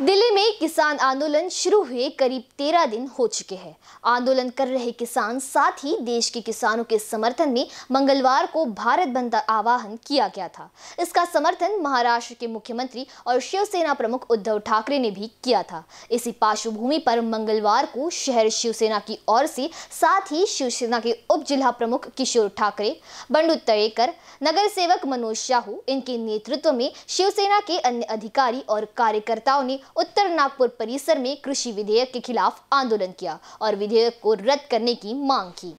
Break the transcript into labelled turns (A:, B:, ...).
A: दिल्ली में किसान आंदोलन शुरू हुए करीब तेरह दिन हो चुके हैं आंदोलन कर रहे किसान साथ ही देश के किसानों के समर्थन में मंगलवार को भारत बंद का आह्वान किया गया था इसका समर्थन महाराष्ट्र के मुख्यमंत्री और शिवसेना प्रमुख उद्धव ठाकरे ने भी किया था इसी पार्श्वभूमि पर मंगलवार को शहर शिवसेना की ओर से साथ ही शिवसेना के उप जिला प्रमुख किशोर ठाकरे बंडू तड़ेकर नगर सेवक मनोज साहू इनके नेतृत्व में शिवसेना के अन्य अधिकारी और कार्यकर्ताओं ने उत्तर नागपुर परिसर में कृषि विधेयक के खिलाफ आंदोलन किया और विधेयक को रद्द करने की मांग की